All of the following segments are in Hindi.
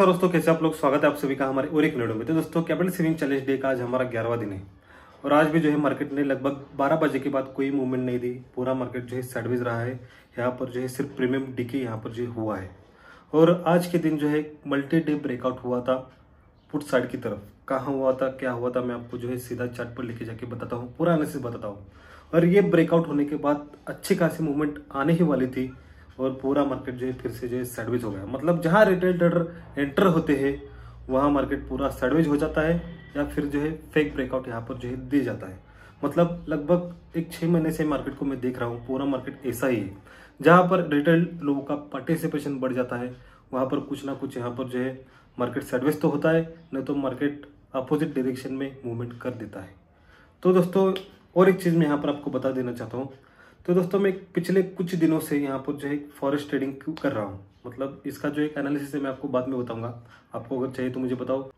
नमस्कार दोस्तों कैसे आप लोग स्वागत है आप सभी का हमारे और एक वीडियो में तो दोस्तों कैपिटल सेविंग चैलेंज डे का आज हमारा ग्यारहवा दिन है और आज भी जो है मार्केट ने लगभग 12 बजे के बाद कोई मूवमेंट नहीं दी पूरा मार्केट जो है सैडविज रहा है यहाँ पर जो है सिर्फ प्रीमियम डिके यहाँ पर जो हुआ है और आज के दिन जो है मल्टी डे ब्रेकआउट हुआ था पुट साइड की तरफ कहाँ हुआ था क्या हुआ था मैं आपको जो है सीधा चार्ट पर लेके जाके बताता हूँ पूरा एनालिसिस बताता हूँ और ये ब्रेकआउट होने के बाद अच्छी खासी मूवमेंट आने ही वाली थी और पूरा मार्केट जो है फिर से जो है सैडविच हो गया मतलब जहाँ रिटेल ट्रेडर एंटर होते हैं वहाँ मार्केट पूरा सैडविच हो जाता है या फिर जो है फेक ब्रेकआउट यहाँ पर जो है दे जाता है मतलब लगभग एक छः महीने से मार्केट को मैं देख रहा हूँ पूरा मार्केट ऐसा ही है जहाँ पर रिटेल लोगों का पार्टिसिपेशन बढ़ जाता है वहाँ पर कुछ ना कुछ यहाँ पर जो है मार्केट सैडविच तो होता है नहीं तो मार्केट अपोजिट डायरेक्शन में मूवमेंट कर देता है तो दोस्तों और एक चीज़ मैं यहाँ पर आपको बता देना चाहता हूँ तो दोस्तों मैं पिछले कुछ दिनों से यहाँ पर जो है फॉरेस्ट ट्रेडिंग कर रहा हूँ मतलब इसका जो एक एनालिसिस है मैं आपको बाद में बताऊँगा आपको अगर चाहिए तो मुझे बताओ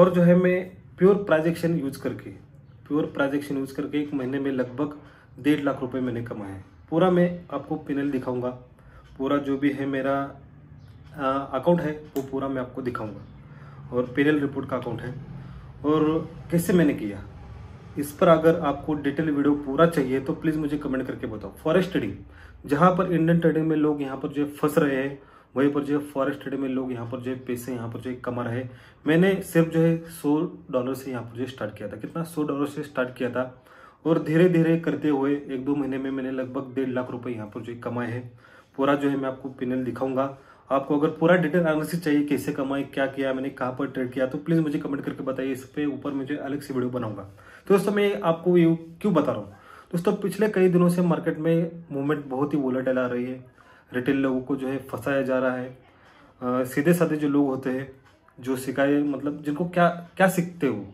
और जो है मैं प्योर प्राजेक्शन यूज करके प्योर प्राजेक्शन यूज करके एक महीने में लगभग डेढ़ लाख रुपये मैंने कमाए हैं पूरा मैं आपको पिनल दिखाऊँगा पूरा जो भी है मेरा अकाउंट है वो पूरा मैं आपको दिखाऊँगा और पेनल रिपोर्ट का अकाउंट है और कैसे मैंने किया इस पर अगर आपको डिटेल वीडियो पूरा चाहिए तो प्लीज़ मुझे कमेंट करके बताओ फॉरेस्ट ट्रेडिंग जहां पर इंडियन ट्रेडिंग में लोग यहाँ पर जो है फंस रहे हैं वहीं पर जो है फॉरेस्ट ट्रेडिंग में लोग यहाँ पर जो है पैसे यहाँ पर जो है कमा रहे मैंने सिर्फ जो है सौ डॉलर से यहाँ पर जो स्टार्ट किया था कितना सौ डॉलर से स्टार्ट किया था और धीरे धीरे करते हुए एक दो महीने में मैंने लगभग डेढ़ लाख रुपए यहाँ पर जो कमाए हैं पूरा जो है मैं आपको पिनल दिखाऊंगा आपको अगर पूरा डिटेल एनालिसिस चाहिए कैसे कमाए क्या किया मैंने कहाँ पर ट्रेड किया तो प्लीज़ मुझे कमेंट करके बताइए इस पर ऊपर मुझे अलग से वीडियो बनाऊंगा तो दोस्तों मैं आपको ये क्यों बता रहा हूँ दोस्तों पिछले कई दिनों से मार्केट में मूवमेंट बहुत ही वोलाटाइल आ रही है रिटेल लोगों को जो है फंसाया जा रहा है सीधे साधे जो लोग होते हैं जो सिखाए मतलब जिनको क्या क्या सीखते हो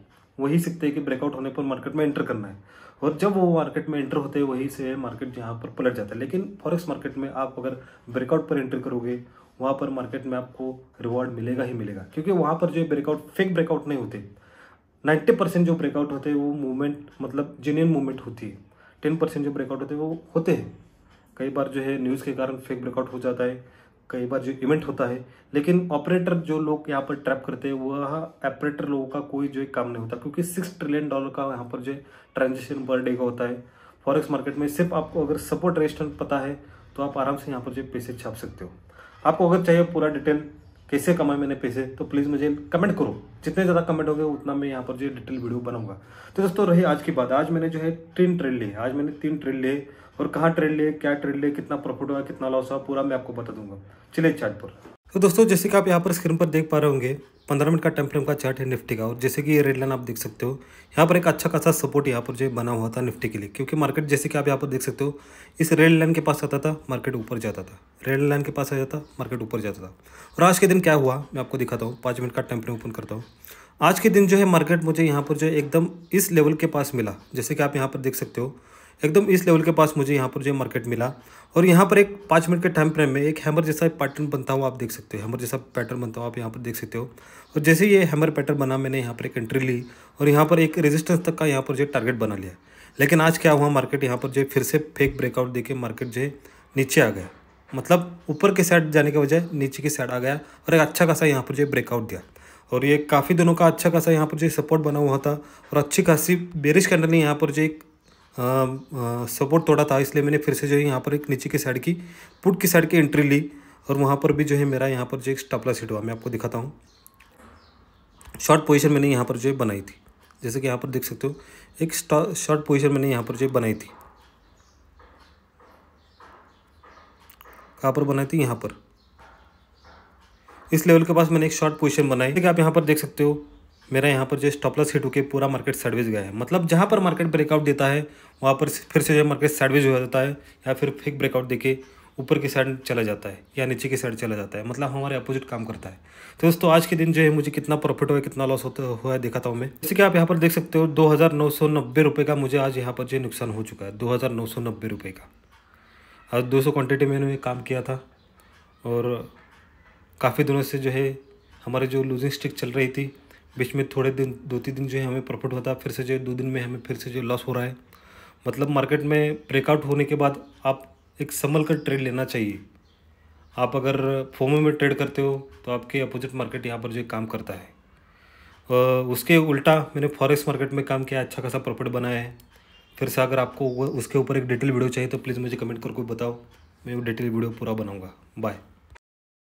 वही सीखते हैं कि ब्रेकआउट होने पर मार्केट में एंटर करना है और जब वो मार्केट में एंटर होते हैं वही से मार्केट जहाँ पर पलट जाता है लेकिन फॉरेक्स मार्केट में आप अगर ब्रेकआउट पर एंटर करोगे वहाँ पर मार्केट में आपको रिवॉर्ड मिलेगा ही मिलेगा क्योंकि वहाँ पर जो ब्रेकआउट फेक ब्रेकआउट नहीं होते 90 परसेंट जो ब्रेकआउट होते हैं वो मूवमेंट मतलब जेन्यन मूवमेंट होती है टेन परसेंट जो ब्रेकआउट होते हैं वो होते हैं कई बार जो है न्यूज़ के कारण फेक ब्रेकआउट हो जाता है कई बार जो इवेंट होता है लेकिन ऑपरेटर जो लोग यहाँ पर ट्रैप करते हैं वह ऑपरेटर लोगों का कोई जो काम नहीं होता क्योंकि सिक्स ट्रिलियन डॉलर का यहाँ पर जो है ट्रांजेक्शन पर डे का होता है फॉरेक्स मार्केट में सिर्फ आपको अगर सपोर्ट रेस्टोरेंट पता है तो आप आराम से यहाँ पर जो पैसे छाप सकते हो आपको अगर चाहिए पूरा डिटेल कैसे कमाए मैंने पैसे तो प्लीज़ मुझे कमेंट करो जितने ज़्यादा कमेंट होंगे उतना मैं यहाँ पर जो डिटेल वीडियो बनाऊंगा तो दोस्तों रही आज की बात आज मैंने जो है तीन ट्रेड लिए आज मैंने तीन ट्रेड लिए और कहाँ ट्रेड लिए क्या ट्रेड लिए कितना प्रॉफिट हुआ कितना लॉस हुआ पूरा मैं आपको बता दूंगा चले चार्ट पर तो दोस्तों जैसे कि आप यहाँ पर स्क्रीन पर देख पा रहे होंगे पंद्रह मिनट का टाइम फ्रेम का चार्ट है निफ्टी का और जैसे कि ये रेड लाइन आप देख सकते हो यहाँ पर एक अच्छा खासा सपोर्ट यहाँ पर जो बना हुआ था निफ्टी के लिए क्योंकि मार्केट जैसे कि आप यहाँ पर देख सकते हो इस रेड लाइन के पास आता था मार्केट ऊपर जाता था रेड लाइन के पास आ जाता मार्केट ऊपर जाता था और आज के दिन क्या हुआ मैं आपको दिखाता हूँ पाँच मिनट का टाइम फ्रेम ओपन करता हूँ आज के दिन जो है मार्केट मुझे यहाँ पर जो एकदम इस लेवल के पास मिला जैसे कि आप यहाँ पर देख सकते हो एकदम इस लेवल के पास मुझे यहाँ पर जो मार्केट मिला और यहाँ पर एक पाँच मिनट के टाइम फ्रेम में एक हैमर जैसा पैटर्न बनता हुआ आप देख सकते हो हैमर जैसा पैटर्न बनता हुआ आप यहाँ पर देख सकते हो और जैसे ये हैमर पैटर्न बना मैंने यहाँ पर एक एंट्री ली और यहाँ पर एक रेजिस्टेंस तक का यहाँ पर जो टारगेट बना लिया लेकिन आज क्या हुआ मार्केट यहाँ पर जो फिर से फेक ब्रेकआउट देके मार्केट जो नीचे आ गया मतलब ऊपर के साइड जाने के बजाय नीचे की साइड आ गया और एक अच्छा खासा यहाँ पर जो ब्रेकआउट दिया और ये काफ़ी दिनों का अच्छा खासा यहाँ पर जो सपोर्ट बना हुआ था और अच्छी खासी बेरिश कैंडल ने यहाँ पर जो एक सपोर्ट तोड़ा था इसलिए मैंने फिर से जो है यहाँ पर एक नीचे की साइड की पुट की साइड की एंट्री ली और वहाँ पर भी जो है मेरा यहाँ पर जो एक स्टपला सीट हुआ मैं आपको दिखाता हूँ शॉर्ट पोजिशन मैंने यहाँ पर जो है बनाई थी जैसे कि यहाँ पर देख सकते हो एक शॉर्ट पोजिशन मैंने यहाँ पर जो है बनाई थी कहाँ पर बनाई थी यहाँ पर इस लेवल के पास मैंने एक शॉर्ट पोजिशन बनाई आप यहाँ पर देख सकते हो मेरा यहाँ पर जो स्टॉपलस हिट होकर पूरा मार्केट साइडवेज गया है मतलब जहाँ पर मार्केट ब्रेकआउट देता है वहाँ पर फिर से जो मार्केट साइडवेज हो जाता है या फिर फेक ब्रेकआउट देके ऊपर की साइड चला जाता है या नीचे की साइड चला जाता है मतलब हमारे अपोजिट काम करता है तो दोस्तों आज के दिन जो है मुझे कितना प्रॉफिट हुआ कितना लॉस होता हुआ है दिखाता हूँ मैं जैसे कि आप यहाँ पर देख सकते हो दो हज़ार नौ सौ नब्बे रुपये का मुझे आज यहाँ पर जो नुकसान हो चुका है दो हज़ार नौ सौ नब्बे रुपये का आज दो सौ क्वान्टिटी मैंने काम किया था और काफ़ी दिनों से जो है हमारे जो लूजिंग स्टिक चल रही थी बीच में थोड़े दिन दो तीन दिन जो है हमें प्रॉफिट होता है फिर से जो है दो दिन में हमें फिर से जो लॉस हो रहा है मतलब मार्केट में ब्रेकआउट होने के बाद आप एक संभल कर ट्रेड लेना चाहिए आप अगर फोमो में ट्रेड करते हो तो आपके अपोजिट मार्केट यहाँ पर जो काम करता है उसके उल्टा मैंने फॉरेक्स मार्केट में काम किया अच्छा खासा प्रॉफिट बनाया है फिर से अगर आपको उसके ऊपर एक डिटेल वीडियो चाहिए तो प्लीज़ मुझे कमेंट करके बताओ मैं वो डिटेल वीडियो पूरा बनाऊँगा बाय